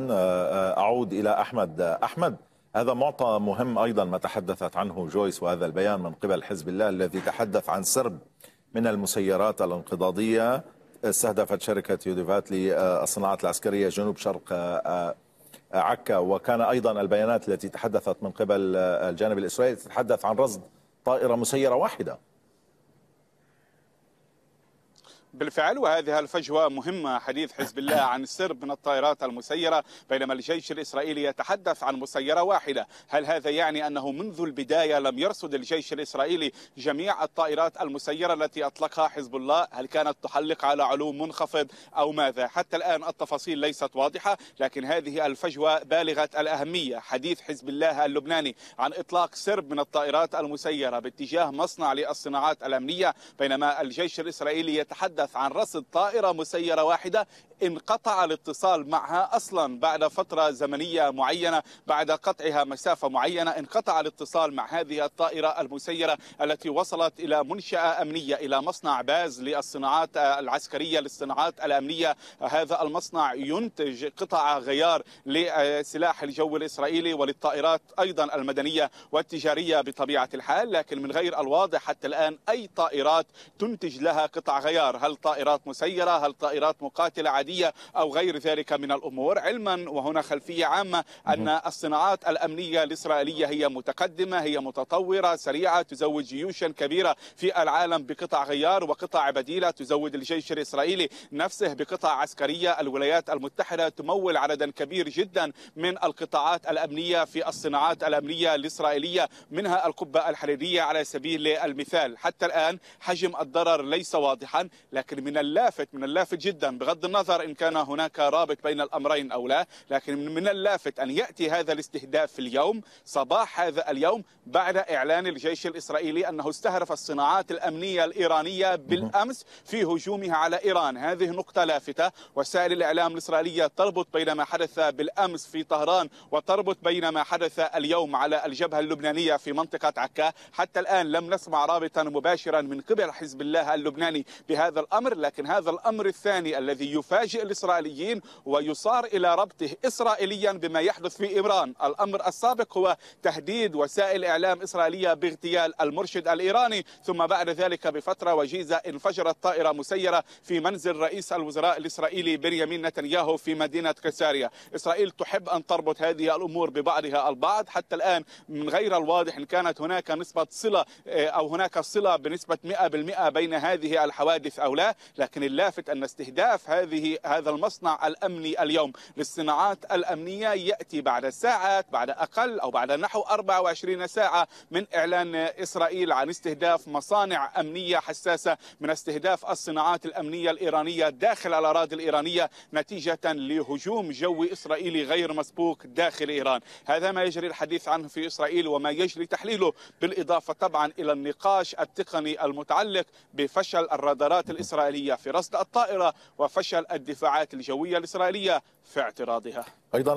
آه، أعود إلى أحمد أحمد هذا معطى مهم أيضا ما تحدثت عنه جويس وهذا البيان من قبل حزب الله الذي تحدث عن سرب من المسيرات الانقضاضية استهدفت شركة يوديفات للصناعات آه، العسكرية جنوب شرق آه، عكا وكان أيضا البيانات التي تحدثت من قبل الجانب الإسرائيلي تتحدث عن رصد طائرة مسيرة واحدة بالفعل وهذه الفجوة مهمة حديث حزب الله عن السرب من الطائرات المسيرة بينما الجيش الإسرائيلي يتحدث عن مسيرة واحدة هل هذا يعني أنه منذ البداية لم يرصد الجيش الإسرائيلي جميع الطائرات المسيرة التي أطلقها حزب الله هل كانت تحلق على علو منخفض أو ماذا حتى الآن التفاصيل ليست واضحة لكن هذه الفجوة بالغة الأهمية حديث حزب الله اللبناني عن إطلاق سرب من الطائرات المسيرة باتجاه مصنع للصناعات الأمنية بينما الجيش الإسرائيلي يتحدث نتحدث عن رصد طائرة مسيرة واحدة انقطع الاتصال معها أصلا بعد فترة زمنية معينة بعد قطعها مسافة معينة انقطع الاتصال مع هذه الطائرة المسيرة التي وصلت إلى منشأة أمنية إلى مصنع باز للصناعات العسكرية للصناعات الأمنية هذا المصنع ينتج قطع غيار لسلاح الجو الإسرائيلي وللطائرات أيضا المدنية والتجارية بطبيعة الحال لكن من غير الواضح حتى الآن أي طائرات تنتج لها قطع غيار هل هل طائرات مسيرة هل طائرات مقاتلة عادية أو غير ذلك من الأمور علما وهنا خلفية عامة أن الصناعات الأمنية الإسرائيلية هي متقدمة هي متطورة سريعة تزود جيوشا كبيرة في العالم بقطع غيار وقطع بديلة تزود الجيش الإسرائيلي نفسه بقطع عسكرية الولايات المتحدة تمول عددا كبير جدا من القطاعات الأمنية في الصناعات الأمنية الإسرائيلية منها القبة الحريرية على سبيل المثال حتى الآن حجم الضرر ليس واضحا لكن لكن من اللافت من اللافت جدا بغض النظر ان كان هناك رابط بين الامرين او لا لكن من اللافت ان ياتي هذا الاستهداف في اليوم صباح هذا اليوم بعد اعلان الجيش الاسرائيلي انه استهدف الصناعات الامنيه الايرانيه بالامس في هجومها على ايران هذه نقطه لافته وسائل الاعلام الاسرائيليه تربط بين ما حدث بالامس في طهران وتربط بين ما حدث اليوم على الجبهه اللبنانيه في منطقه عكا حتى الان لم نسمع رابطا مباشرا من قبل حزب الله اللبناني بهذا الأمر لكن هذا الأمر الثاني الذي يفاجئ الإسرائيليين ويصار إلى ربطه إسرائيليا بما يحدث في إيران الأمر السابق هو تهديد وسائل إعلام إسرائيلية باغتيال المرشد الإيراني ثم بعد ذلك بفترة وجيزة انفجرت طائرة مسيرة في منزل رئيس الوزراء الإسرائيلي بنيامين نتنياهو في مدينة كساريا إسرائيل تحب أن تربط هذه الأمور ببعضها البعض حتى الآن من غير الواضح إن كانت هناك نسبة صلة آه، أو هناك صلة بنسبة 100% بين هذه الحوادث أو لا لكن اللافت أن استهداف هذه هذا المصنع الأمني اليوم للصناعات الأمنية يأتي بعد ساعات بعد أقل أو بعد نحو 24 ساعة من إعلان إسرائيل عن استهداف مصانع أمنية حساسة من استهداف الصناعات الأمنية الإيرانية داخل الأراضي الإيرانية نتيجة لهجوم جوي إسرائيلي غير مسبوق داخل إيران هذا ما يجري الحديث عنه في إسرائيل وما يجري تحليله بالإضافة طبعا إلى النقاش التقني المتعلق بفشل الرادارات الإسرائيلية الإسرائيلية في رصد الطائرة وفشل الدفاعات الجوية الإسرائيلية في اعتراضها أيضا